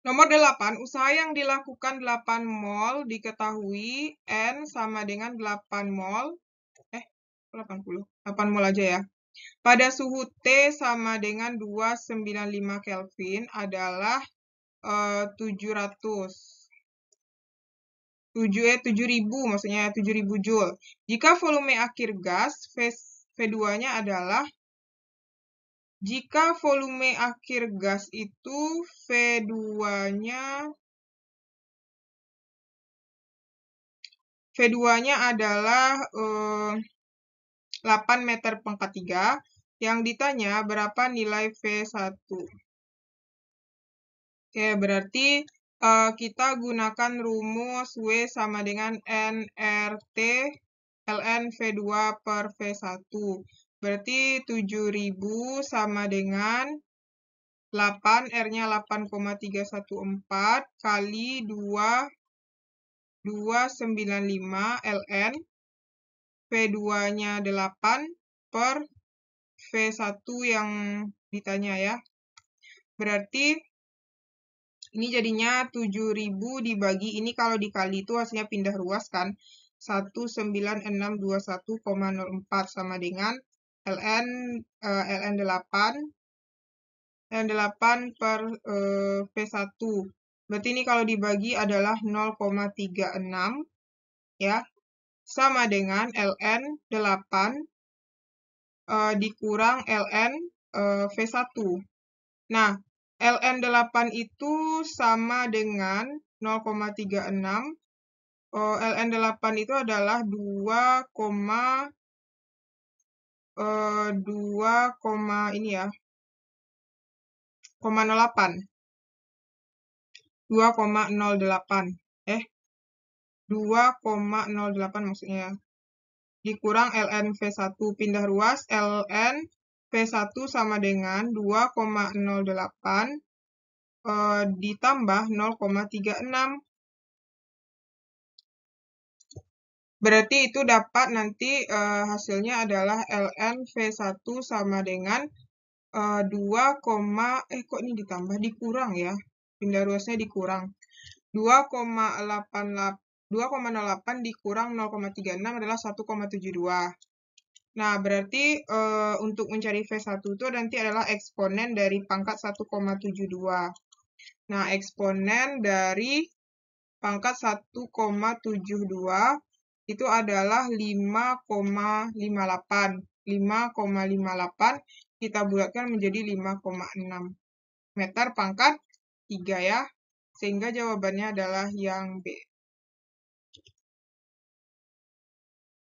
Nomor 8, usaha yang dilakukan 8 mol diketahui N sama dengan 8 mol, eh 80, 8 mol aja ya. Pada suhu T sama dengan 295 Kelvin adalah eh, 700. 7 eh 7000 maksudnya 7000 joule. Jika volume akhir gas V2-nya adalah jika volume akhir gas itu V2-nya V2-nya adalah eh, 8 meter pangkat 3 yang ditanya berapa nilai V1. Oke, berarti eh, kita gunakan rumus W sama dengan NRT ln V2 per V1. Berarti 7000 sama dengan 8, R-nya 8,314 kali 2, 295 LN. V2-nya 8 per V1 yang ditanya ya. Berarti ini jadinya 7000 dibagi ini kalau dikali itu hasilnya pindah ruas kan. 19621,04 sama dengan LN uh, LN 8 LN 8 per uh, eh, P1 berarti ini kalau dibagi adalah 0,36 ya sama dengan LN 8 uh, eh, dikurang LN uh, V1 nah LN 8 itu sama dengan 0,36 uh, LN 8 itu adalah 2, eh, ini ya, 0,08. 2,08. Eh, 2,08 maksudnya ya. Dikurang ln V1 pindah ruas ln V1 sama dengan 2,08 eh, ditambah 0,36 Berarti itu dapat nanti uh, hasilnya adalah ln V1 sama dengan uh, eh, 2, eh kok ini ditambah dikurang ya. Pindah ruasnya dikurang. 2,88 2,08 dikurang 0,36 adalah 1,72. Nah, berarti uh, untuk mencari V1 itu nanti adalah eksponen dari pangkat 1,72. Nah, eksponen dari pangkat 1,72 itu adalah 5,58. 5,58 kita bulatkan menjadi 5,6 meter pangkat 3 ya. Sehingga jawabannya adalah yang B.